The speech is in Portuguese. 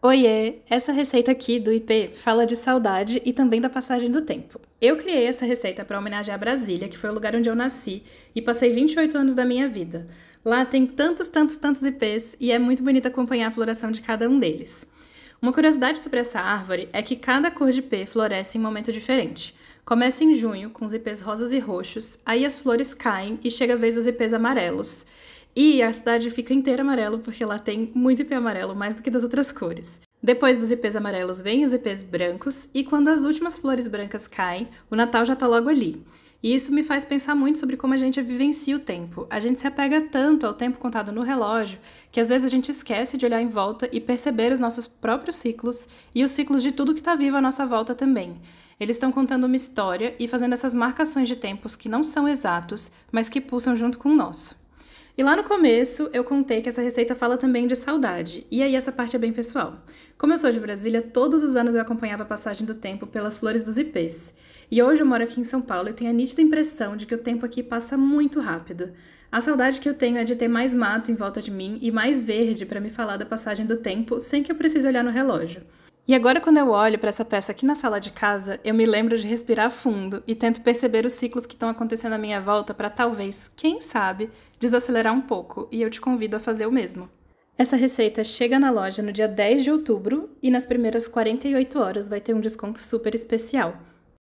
Oiê! Essa receita aqui do IP fala de saudade e também da passagem do tempo. Eu criei essa receita para homenagear Brasília, que foi o lugar onde eu nasci e passei 28 anos da minha vida. Lá tem tantos, tantos, tantos IPs e é muito bonito acompanhar a floração de cada um deles. Uma curiosidade sobre essa árvore é que cada cor de IP floresce em momento diferente. Começa em junho, com os IPs rosas e roxos, aí as flores caem e chega a vez dos IPs amarelos. E a cidade fica inteira amarelo porque lá tem muito IP amarelo, mais do que das outras cores. Depois dos IPs amarelos vêm os IPs brancos, e quando as últimas flores brancas caem, o Natal já tá logo ali. E isso me faz pensar muito sobre como a gente vivencia o tempo. A gente se apega tanto ao tempo contado no relógio que às vezes a gente esquece de olhar em volta e perceber os nossos próprios ciclos e os ciclos de tudo que está vivo à nossa volta também. Eles estão contando uma história e fazendo essas marcações de tempos que não são exatos, mas que pulsam junto com o nosso. E lá no começo eu contei que essa receita fala também de saudade, e aí essa parte é bem pessoal. Como eu sou de Brasília, todos os anos eu acompanhava a passagem do tempo pelas flores dos ipês. E hoje eu moro aqui em São Paulo e tenho a nítida impressão de que o tempo aqui passa muito rápido. A saudade que eu tenho é de ter mais mato em volta de mim e mais verde para me falar da passagem do tempo sem que eu precise olhar no relógio. E agora, quando eu olho para essa peça aqui na sala de casa, eu me lembro de respirar fundo e tento perceber os ciclos que estão acontecendo à minha volta para talvez, quem sabe, desacelerar um pouco, e eu te convido a fazer o mesmo. Essa receita chega na loja no dia 10 de outubro e nas primeiras 48 horas vai ter um desconto super especial.